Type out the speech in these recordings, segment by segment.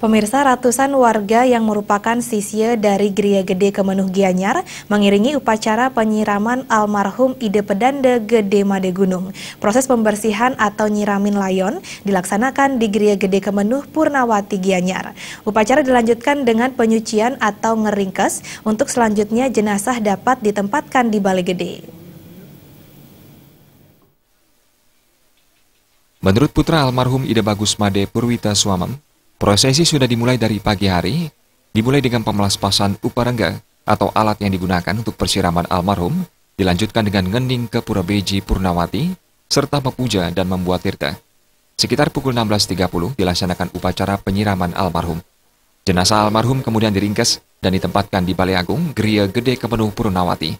Pemirsa ratusan warga yang merupakan sisye dari Gria Gede Kemenuh Gianyar mengiringi upacara penyiraman almarhum Ide Pedande Gede Made Gunung. Proses pembersihan atau nyiramin layon dilaksanakan di Gria Gede Kemenuh Purnawati Gianyar. Upacara dilanjutkan dengan penyucian atau ngeringkes untuk selanjutnya jenazah dapat ditempatkan di Balai Gede. Menurut putra almarhum Ida Bagus Made Purwita Suamam, Prosesi sudah dimulai dari pagi hari, dimulai dengan pemelaspasan uparangga atau alat yang digunakan untuk persiraman almarhum, dilanjutkan dengan ngening ke Pura Beji Purnawati, serta memuja dan membuat tirta. Sekitar pukul 16.30 dilaksanakan upacara penyiraman almarhum. Jenazah almarhum kemudian diringkas dan ditempatkan di Balai Agung, Geria Gede Kepenuh Purnawati.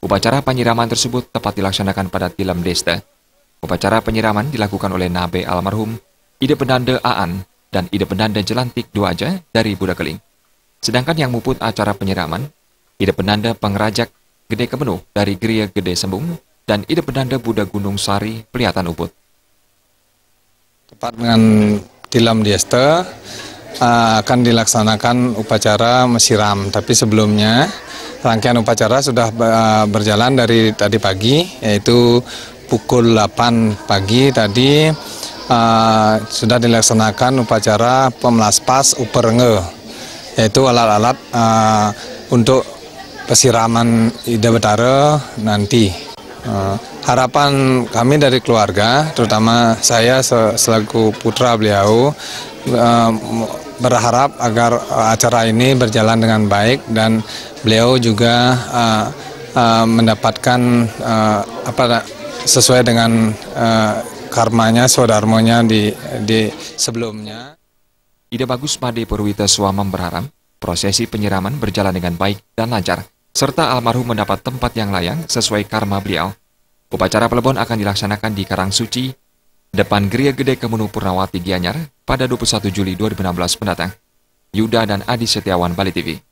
Upacara penyiraman tersebut tepat dilaksanakan pada Tilam Desta. Upacara penyiraman dilakukan oleh Nabe almarhum, Ide Penanda Aan, dan Ide penanda Jelantik dua aja dari Keling, Sedangkan yang muput acara penyiraman, Ide Penanda Pengerajak Gede kemenuh dari Geria Gede Sembung, dan Ide Penanda Buddha Gunung Sari Pelihatan Ubud. Tepat dengan Tilam Dieste, eh, akan dilaksanakan upacara mesiram, tapi sebelumnya rangkaian upacara sudah eh, berjalan dari tadi pagi, yaitu pukul 8 pagi tadi Ah, sudah dilaksanakan upacara pemelas upper uperenge, yaitu alat-alat uh, untuk pesiraman ide betara nanti. Uh, harapan kami dari keluarga, terutama saya selaku putra beliau, uh, berharap agar acara ini berjalan dengan baik dan beliau juga uh, uh, mendapatkan uh, apa sesuai dengan uh, karmanya saudarmonya di di sebelumnya. ide Bagus Made Purwita Suamam berharap prosesi penyiraman berjalan dengan baik dan lancar, serta almarhum mendapat tempat yang layak sesuai karma beliau. Upacara pelebon akan dilaksanakan di Karang Suci, depan Gria Gede Kemenu Purnawati Gianyar pada 21 Juli 2016 mendatang. Yuda dan Adi Setiawan Bali TV.